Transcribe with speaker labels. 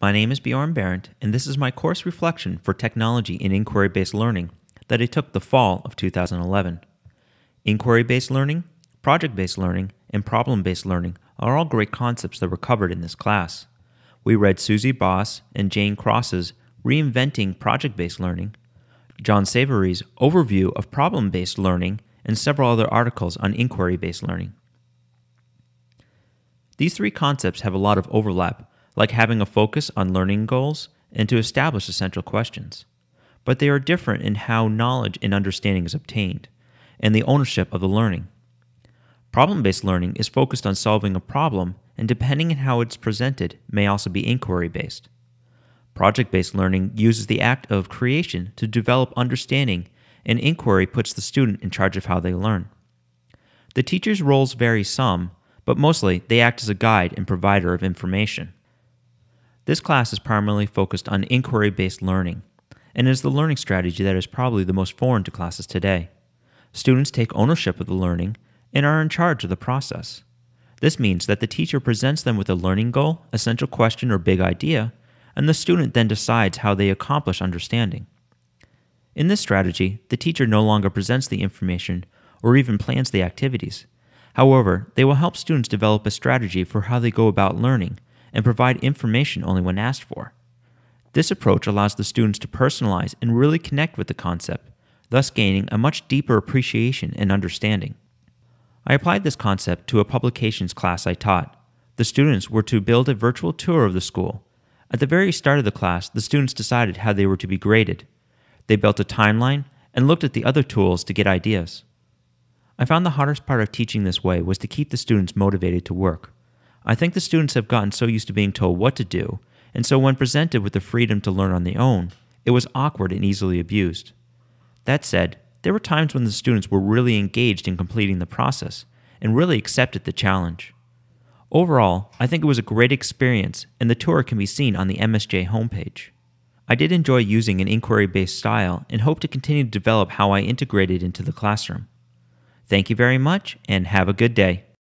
Speaker 1: My name is Bjorn Berendt, and this is my course reflection for Technology in Inquiry Based Learning that I took the fall of 2011. Inquiry based learning, project based learning, and problem based learning are all great concepts that were covered in this class. We read Susie Boss and Jane Cross's Reinventing Project Based Learning, John Savory's Overview of Problem Based Learning, and several other articles on inquiry based learning. These three concepts have a lot of overlap like having a focus on learning goals and to establish essential questions. But they are different in how knowledge and understanding is obtained and the ownership of the learning. Problem based learning is focused on solving a problem and, depending on how it's presented, may also be inquiry based. Project based learning uses the act of creation to develop understanding, and inquiry puts the student in charge of how they learn. The teacher's roles vary some, but mostly they act as a guide and provider of information. This class is primarily focused on inquiry based learning and is the learning strategy that is probably the most foreign to classes today. Students take ownership of the learning and are in charge of the process. This means that the teacher presents them with a learning goal, essential question, or big idea, and the student then decides how they accomplish understanding. In this strategy, the teacher no longer presents the information or even plans the activities. However, they will help students develop a strategy for how they go about learning and provide information only when asked for. This approach allows the students to personalize and really connect with the concept, thus gaining a much deeper appreciation and understanding. I applied this concept to a publications class I taught. The students were to build a virtual tour of the school. At the very start of the class, the students decided how they were to be graded. They built a timeline and looked at the other tools to get ideas. I found the hardest part of teaching this way was to keep the students motivated to work. I think the students have gotten so used to being told what to do, and so when presented with the freedom to learn on their own, it was awkward and easily abused. That said, there were times when the students were really engaged in completing the process and really accepted the challenge. Overall, I think it was a great experience, and the tour can be seen on the MSJ homepage. I did enjoy using an inquiry based style and hope to continue to develop how I integrate it into the classroom. Thank you very much, and have a good day.